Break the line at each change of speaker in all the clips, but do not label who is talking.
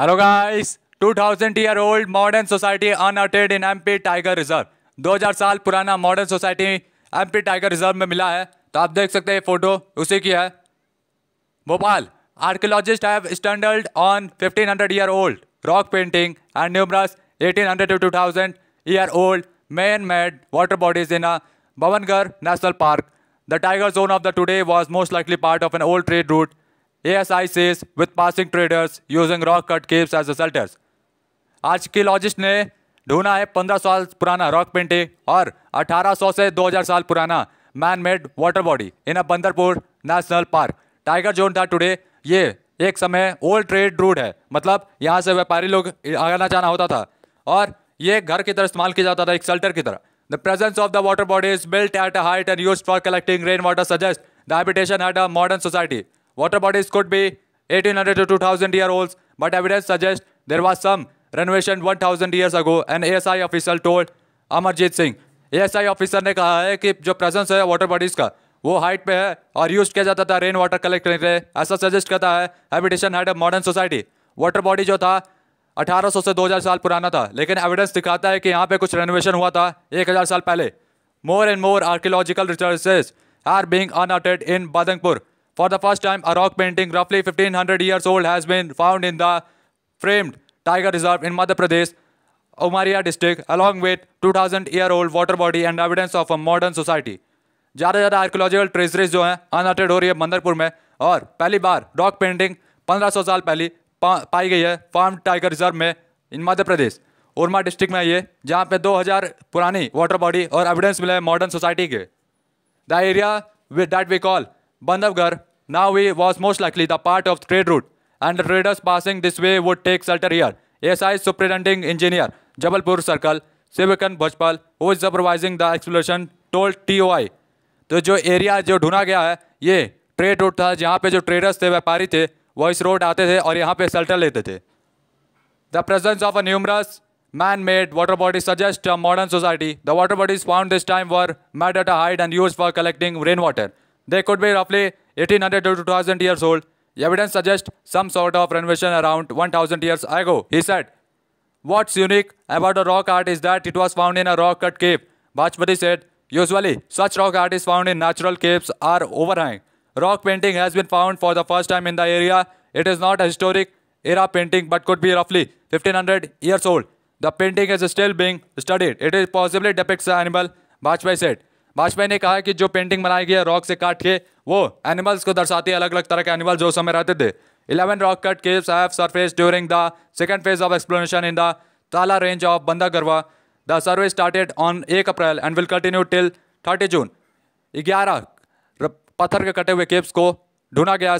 Hello guys 2000 year old modern society unearthed in MP tiger reserve 2000 साल पुराना modern society MP tiger reserve में मिला है तो आप देख सकते हैं ये फोटो उसी की है Bhopal archaeologists have standard on 1500 year old rock painting and numerous 1800 to 2000 year old man made water bodies in a national park the tiger zone of the today was most most part of an old trade route ASI passing traders using rock cut caves as caves आज के लॉजिस्ट ने ढूंढा है 15 साल पुराना rock painting और 1800 से 2000 साल पुराना man made water body in a बंदरपुर नेशनल पार्क टाइगर जोन था टुडे ये एक समय ओल्ड ट्रेड रूट है मतलब यहाँ से व्यापारी लोग आना जाना होता था और ये घर की तरह इस्तेमाल किया जाता था एक सल्टर की तरह the presence of the water body is built at a height and used for collecting rain water suggest the habitation at a modern society Water bodies could be 1800 to 2000 year olds, but evidence suggests there was some renovation 1000 years ago, an ASI official told Amarjit Singh. asi officer ne kaha hai ki jo presence hai water bodies ka वो height पे है और use किया जाता था rain water collect करने के लिए ऐसा सजेस्ट करता है habitation height of modern society water body जो था 1800 से 2000 साल पुराना था लेकिन एविडेंस दिखाता है कि यहाँ पे कुछ रेनोवेशन हुआ था 1000 साल पहले more and more archaeological researches are being unearthed in बादंगपुर For the first time, a rock painting roughly 1500 years old has been found in the framed tiger reserve in Madhya Pradesh, Umaria district, along with 2000 year old water body and evidence of a modern society ज़्यादा से ज़्यादा archaeological treasuries जो हैं अनअटेड हो रही है मंदरपुर में और पहली बार रॉक पेंटिंग 1500 साल पहले पा, पाई गई है फार्म टाइगर रिजर्व में इन मध्य प्रदेश उर्मा डिस्ट्रिक्ट में ये जहाँ पे 2000 पुरानी वाटर बॉडी और एविडेंस मिले हैं मॉडर्न सोसाइटी के the area with that we call Bandhavgarh now was most likely the part of trade route and the traders passing this way would take shelter here. SI Superintending Engineer Jabalpur Circle Sivakan Bhajpal who is supervising the exploration told TOI तो जो area जो ढूंढा गया है ये trade route था जहाँ पे जो ट्रेडर्स थे व्यापारी थे वो इस रोड आते थे और यहाँ पे सेल्टर लेते थे the presence of a numerous Man made water bodies suggest a modern society. The water bodies found this time were made at a height and used for collecting rainwater. They could be roughly 1800 to 2000 years old. Evidence suggests some sort of renovation around 1000 years ago, he said. What's unique about the rock art is that it was found in a rock cut cave. Bajpati said, Usually, such rock art is found in natural caves or overhang. Rock painting has been found for the first time in the area. It is not a historic era painting but could be roughly 1500 years old. The painting is still being studied. It is possibly depicts an animal, Bajpai said. Vajpayee ने कहा कि जो painting बनाई गई है rock से काट के वो एनिमल्स को दर्शाती है अलग अलग तरह के एनिमल जो समय रहते थे eleven rock cut caves have surfaced during the second phase of exploration in the Tala range of गरवा द सर्वे स्टार्टेड ऑन एक April and will continue till thirty June ग्यारह पत्थर के कटे हुए केव्स को ढूंढा गया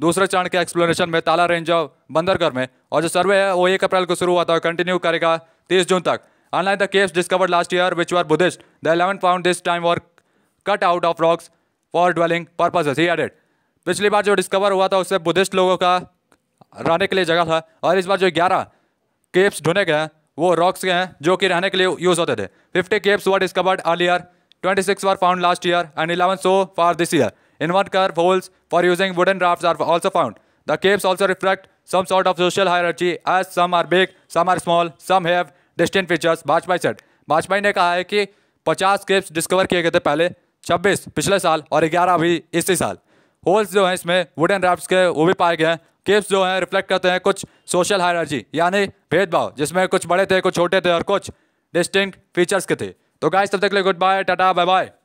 दूसरे चरण के एक्सप्लोनेशन में ताला रेंज ऑफ बंदरगढ़ में और जो सर्वे है वो एक अप्रैल को शुरू हुआ था कंटिन्यू करेगा तीस जून तक Unlike the caves discovered last year, which were Buddhist, the 11 found this time were cut out of rocks for dwelling purposes. He added. पिछली बार जो डिस्कवर हुआ था उससे बुद्धिस्ट लोगों का रहने के लिए जगह था और इस बार जो 11 केप्स ढूंढे गए हैं वो रॉक्स के हैं जो कि रहने के लिए यूज़ होते थे 50 caves were discovered earlier 26 were found last year and 11 so far this year inverter holes for using wooden rafts are also found. The caves also reflect some sort of social hierarchy as some are big, some are small, some have distinct features Vajpayee said Vajpayee ने कहा है कि पचास keeps discover किए गए थे पहले छब्बीस पिछले साल और ग्यारह अभी इसी साल होल्स जो हैं इसमें वुडन रैप्स के वो भी पाए गए हैं केप्स जो हैं रिफ्लेक्ट करते हैं कुछ सोशल हायरजी यानी भेदभाव जिसमें कुछ बड़े थे कुछ छोटे थे और कुछ डिस्टिंक्ट फीचर्स के थे तो गाइस तब तक के लिए good bye tata bye bye